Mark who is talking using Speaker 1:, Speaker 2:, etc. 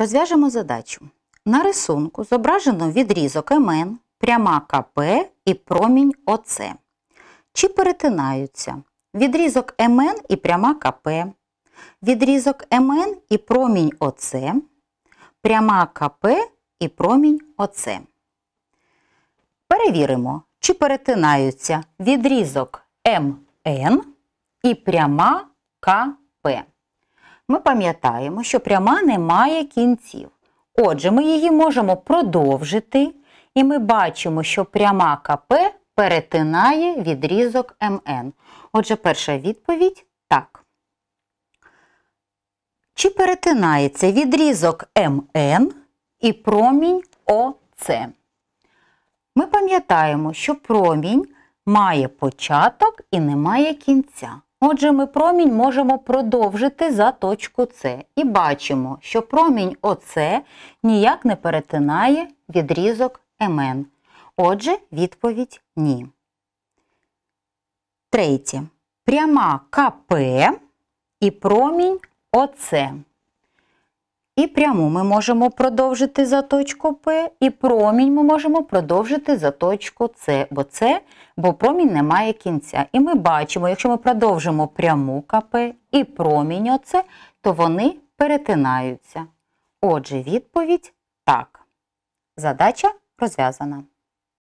Speaker 1: Розв'яжемо задачу. На рисунку зображено відрізок МН пряма КП і промінь ОЦ. Чи перетинаються відрізок МН і пряма КП, відрізок МН і промінь ОЦ, пряма КП і промінь ОЦ. Перевіримо, чи перетинаються відрізок МН і пряма КП ми пам'ятаємо, що пряма не має кінців. Отже, ми її можемо продовжити, і ми бачимо, що пряма КП перетинає відрізок МН. Отже, перша відповідь так. Чи перетинається відрізок МН і промінь ОЦ? Ми пам'ятаємо, що промінь має початок і не має кінця. Отже, ми промінь можемо продовжити за точку С. І бачимо, що промінь ОС ніяк не перетинає відрізок МН. Отже, відповідь ні. Третє. Пряма КП і промінь ОС. І пряму ми можемо продовжити за точку П, і промінь ми можемо продовжити за точку С, бо це, бо промінь не має кінця. І ми бачимо, якщо ми продовжимо пряму КП і промінь ОЦ, то вони перетинаються. Отже, відповідь так. Задача розв'язана.